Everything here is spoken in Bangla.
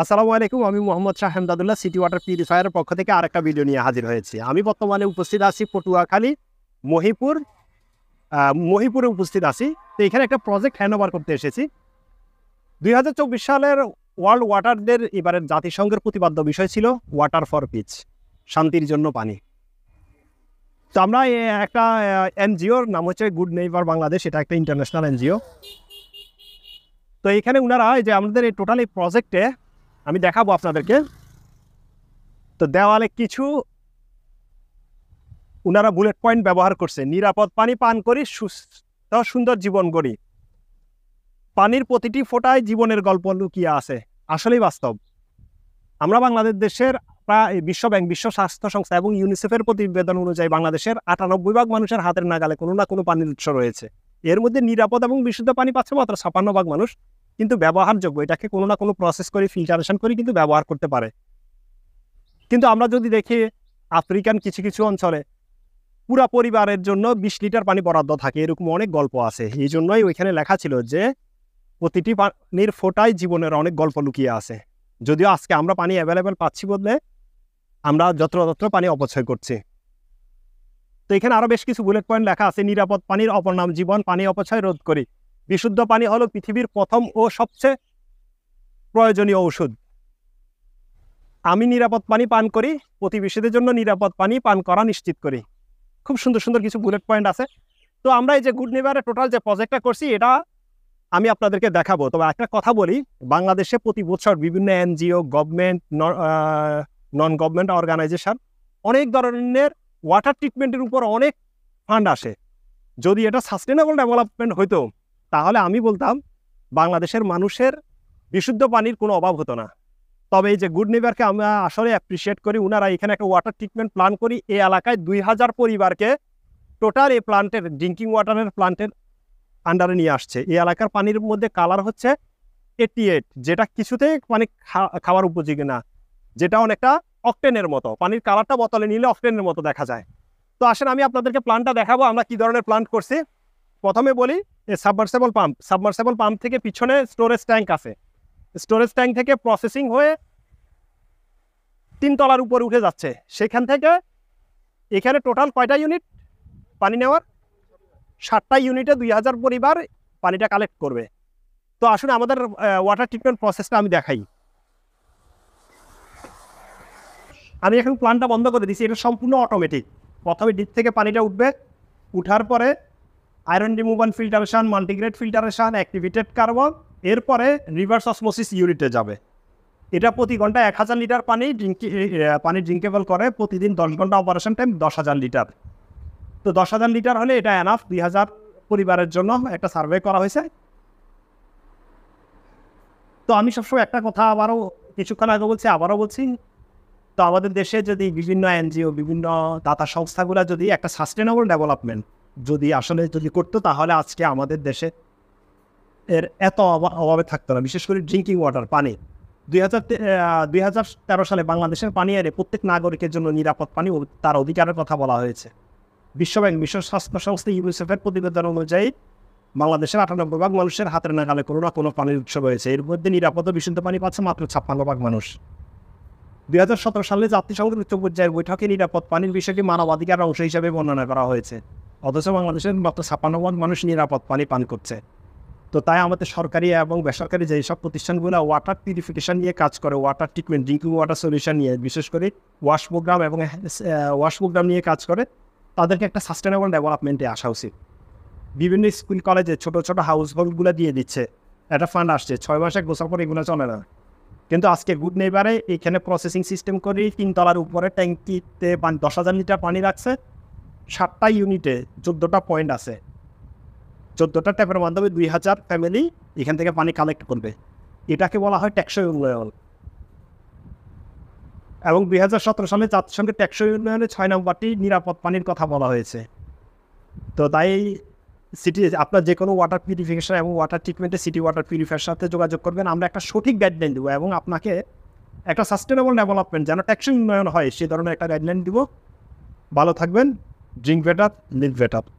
আসসালামু আলাইকুম আমি মোহাম্মদ শাহ হেমদাদুল্লাহ সিটি ওয়াটার পিউরিফায়ারের পক্ষ থেকে আরেকটা ভিডিও নিয়ে হাজির হয়েছি আমি বর্তমানে উপস্থিত আছি পটুয়াখালী মহিপুর মহিপুরে উপস্থিত আছি তো এখানে একটা প্রজেক্ট হ্যান্ডওভার করতে এসেছি দুই সালের ওয়ার্ল্ড ওয়াটার ডের এবারের জাতিসংঘের প্রতিপাদ্য বিষয় ছিল ওয়াটার ফর পিচ শান্তির জন্য পানি তো আমরা একটা এনজিওর নাম হচ্ছে গুড নেইবার বাংলাদেশ এটা একটা ইন্টারন্যাশনাল এনজিও তো এখানে উনারা যে আমাদের এই টোটাল এই প্রজেক্টে আমি দেখাবো আপনাদেরকে তো দেওয়ালে কিছু উনারা বুলেট পয়েন্ট ব্যবহার করছে নিরাপদ পানি পান করি সুস্থ সুন্দর জীবন গড়ি পানির প্রতিটি ফোটায় জীবনের গল্প লুকিয়ে আছে আসলেই বাস্তব আমরা বাংলাদেশ দেশের প্রায় বিশ্বব্যাংক বিশ্ব স্বাস্থ্য সংস্থা এবং ইউনিসেফের প্রতিবেদন অনুযায়ী বাংলাদেশের আটানব্বই ভাগ মানুষের হাতের নাগালে কোনো না কোনো পানির উৎস রয়েছে এর মধ্যে নিরাপদ এবং বিশুদ্ধ পানি পাচ্ছে মাত্র ছাপান্ন ভাগ মানুষ কিন্তু ব্যবহারযোগ্য এটাকে কোনো না কোনো প্রসেস করে ফিল্টারেশন করে কিন্তু ব্যবহার করতে পারে কিন্তু আমরা যদি দেখি আফ্রিকান কিছু কিছু অঞ্চলে পুরা পরিবারের জন্য বিশ লিটার পানি বরাদ্দ থাকে এরকম অনেক গল্প আছে এই জন্যই ওইখানে লেখা ছিল যে প্রতিটি পানির ফোটায় জীবনের অনেক গল্প লুকিয়ে আছে যদিও আজকে আমরা পানি অ্যাভেলেবেল পাচ্ছি বদলে আমরা যত্রতত্র পানি অপচয় করছি তো এখানে আরও বেশ কিছু বুলেট পয়েন্ট লেখা আছে নিরাপদ পানির অপর নাম জীবন পানি অপচয় রোধ করি বিশুদ্ধ পানি হলো পৃথিবীর প্রথম ও সবচেয়ে প্রয়োজনীয় ঔষধ আমি নিরাপদ পানি পান করি প্রতিবেশীদের জন্য নিরাপদ পানি পান করা নিশ্চিত করি খুব সুন্দর সুন্দর কিছু বুলেট পয়েন্ট আছে তো আমরা এই যে গুড নেভারের টোটাল যে প্রজেক্টটা করছি এটা আমি আপনাদেরকে দেখাবো তবে একটা কথা বলি বাংলাদেশে প্রতি বছর বিভিন্ন NGO government non government organisation অনেক ধরনের ওয়াটার ট্রিটমেন্টের উপর অনেক ফান্ড আসে যদি এটা সাস্টেনেবল ডেভেলপমেন্ট হইতো তাহলে আমি বলতাম বাংলাদেশের মানুষের বিশুদ্ধ পানির কোনো অভাব হতো না তবে এই যে গুড নেভারকে আমরা আসলে অ্যাপ্রিসিয়েট করি ওনারা এখানে একটা ওয়াটার ট্রিটমেন্ট প্ল্যান করি এই এলাকায় দুই হাজার পরিবারকে টোটাল এই প্লান্টের ড্রিঙ্কিং ওয়াটারের প্লান্টের আন্ডারে নিয়ে আসছে এই এলাকার পানির মধ্যে কালার হচ্ছে এটি এইট যেটা কিছুতেই মানে খাওয়ার উপযোগী না যেটা অনেকটা অকটেনের মতো পানির কালারটা বোতলে নিলে অকটেনের মতো দেখা যায় তো আসেন আমি আপনাদেরকে প্ল্যানটা দেখাবো আমরা কি ধরনের প্ল্যান করছি প্রথমে বলি সাবমার্সেবল পাম্প সাবমার্সেবল পাম্প থেকে পিছনে স্টোরেজ ট্যাঙ্ক আছে স্টোরেজ ট্যাঙ্ক থেকে প্রসেসিং হয়ে তিন তলার উপরে উঠে যাচ্ছে সেখান থেকে এখানে টোটাল কয়টা ইউনিট পানি নেওয়ার ষাটটা ইউনিটে দুই হাজার পরিবার পানিটা কালেক্ট করবে তো আসুন আমাদের ওয়াটার ট্রিটমেন্ট প্রসেসটা আমি দেখাই আমি এখন প্লান্টটা বন্ধ করে দিচ্ছি এটা সম্পূর্ণ অটোমেটিক প্রথমে ডিপ থেকে পানিটা উঠবে উঠার পরে iron removal filtration multigrade filtration activated carbon এরপরে রিভার্স অসমোসিস ইউনিটে যাবে এটা প্রতি ঘন্টা এক হাজার লিটার পানি ড্রিঙ্কি পানি ড্রিঙ্কেবল করে প্রতিদিন দশ ঘন্টা অপারেশন টাইম দশ হাজার লিটার তো দশ হাজার লিটার হলে এটা অ্যানাফ দুই হাজার পরিবারের জন্য একটা সার্ভে করা হয়েছে তো আমি সবসময় একটা কথা আবারও কিছুক্ষণ আগে বলছি আবারও বলছি তো আমাদের দেশে যদি বিভিন্ন এনজিও বিভিন্ন দাতা সংস্থাগুলো যদি একটা সাস্টেনেবল ডেভেলপমেন্ট যদি আসলে যদি করতো তাহলে আজকে আমাদের দেশে এর এত অভাবে থাকতো না বিশেষ করে ড্রিঙ্কিং ওয়াটার পানি দুই হাজার দুই হাজার তেরো সালে বাংলাদেশের পানি আরে প্রত্যেক নাগরিকের জন্য নিরাপদ পানি তার অধিকারের কথা বলা হয়েছে বিশ্বব্যাংক বিশ্ব স্বাস্থ্য সংস্থা ইউনিসেফের প্রতিবেদন অনুযায়ী বাংলাদেশের আটানব্বই ভাগ মানুষের হাতের নাগালে কোনো না কোনো পানির উৎস রয়েছে এর মধ্যে নিরাপদ বিশুদ্ধ পানি পাচ্ছে মাত্র ছাপ্পান্ন ভাগ মানুষ দুই হাজার সতেরো সালে জাতিসংঘের উচ্চ পর্যায়ের বৈঠকে নিরাপদ পানির বিষয়টি মানবাধিকার অংশ হিসেবে বর্ণনা করা হয়েছে অথচ বাংলাদেশের মাত্র ছাপ্পান্ন ভাগ মানুষ নিরাপদ পানি পান করছে তো তাই আমাদের সরকারি এবং বেসরকারি যেসব সব প্রতিষ্ঠানগুলো ওয়াটার পিউরিফিকেশান নিয়ে কাজ করে water treatment drinking water solution নিয়ে বিশেষ করে ওয়াশ প্রোগ্রাম এবং ওয়াশ প্রোগ্রাম নিয়ে কাজ করে তাদেরকে একটা সাস্টেনেবল ডেভেলপমেন্টে আসা উচিত বিভিন্ন স্কুল কলেজে ছোটো ছোটো হাউস হোল্ডগুলো দিয়ে দিচ্ছে একটা ফান্ড আসছে ছয় মাসে গোসা পরে এগুলো চলে না কিন্তু আজকে গুড নেইবারে এখানে প্রসেসিং সিস্টেম করে তিনতলার উপরে ট্যাঙ্কিতে পানি দশ হাজার লিটার পানি রাখছে সাতটা ইউনিটে চোদ্দোটা পয়েন্ট আছে চোদ্দোটা ট্যাপের মাধ্যমে দুই হাজার ফ্যামিলি এখান থেকে পানি কালেক্ট করবে এটাকে বলা হয় ট্যাক্সই উন্নয়ন এবং দুই হাজার সতেরো সালে জাতিসংঘের ট্যাক্সই উন্নয়নে ছয় নম্বরটি নিরাপদ পানির কথা বলা হয়েছে তো তাই সিটি আপনার যে কোনো ওয়াটার পিউরিফিকেশন এবং ওয়াটার ট্রিটমেন্টে সিটি ওয়াটার পিউরিফায়ার সাথে যোগাযোগ করবেন আমরা একটা সঠিক গাইডলাইন দেবো এবং আপনাকে একটা সাস্টেনেবল ডেভেলপমেন্ট যেন ট্যাক্সই উন্নয়ন হয় সেই ধরনের একটা গাইডলাইন দিব ভালো থাকবেন drink water, milk water.